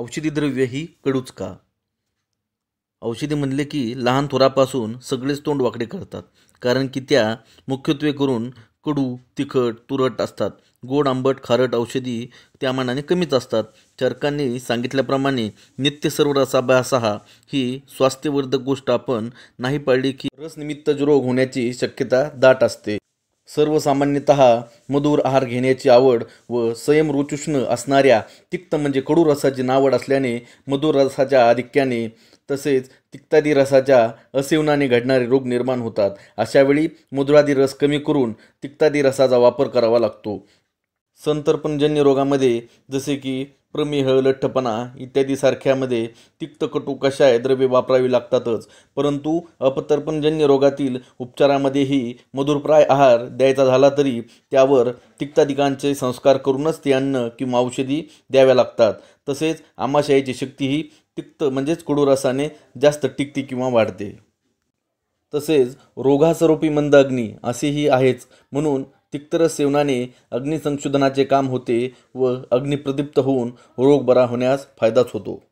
औषधी द्रव्य ही कडूच का औषधी म्हणले की लहान थोरापासून सगळेच तोंड वाकडे करतात कारण की त्या मुख्यत्वे करून कडू तिखट तुरट असतात गोड आंबट खारट औषधी त्या मानाने कमीच असतात चरकांनी सांगितल्याप्रमाणे नित्य सर्व रसाभ्यास हा ही स्वास्थ्यवर्धक गोष्ट आपण नाही पाळली की रसनिमित्त रोग होण्याची शक्यता दाट असते सर्वसामान्यत मधुर आहार घेण्याची आवड व संयम रुचुष्ण असणाऱ्या तिक्त म्हणजे कडू रसाची नावड असल्याने मधुर रसाच्या आधिक्याने तसेच तिक्तादी रसाच्या असेवनाने घडणारे रोग निर्माण होतात अशावेळी मधुरादी रस कमी करून तिक्तादी रसाचा वापर करावा लागतो संतर्पणजन्य रोगामध्ये जसे की प्रमेह लठ्ठपणा इत्यादी तिक्त कटू कशाय द्रव्ये वापरावी लागतातच परंतु अपतर्पणजन्य रोगातील उपचारामध्येही मधुरप्राय आहार द्यायचा झाला तरी त्यावर तिक्ताधिकांचे संस्कार करूनच ते अन्न किंवा औषधी द्याव्या लागतात तसेच आमाशयाची शक्ती ही तिक्त म्हणजेच कडूरसाने जास्त टिकते किंवा वाढते तसेच रोगासरूपी मंदाग्नी असेही आहेच म्हणून तिक्तर सेवनाने अग्निसंशोधनाचे काम होते व अग्निप्रदीप्त होऊन रोग बरा होण्यास फायदाच होतो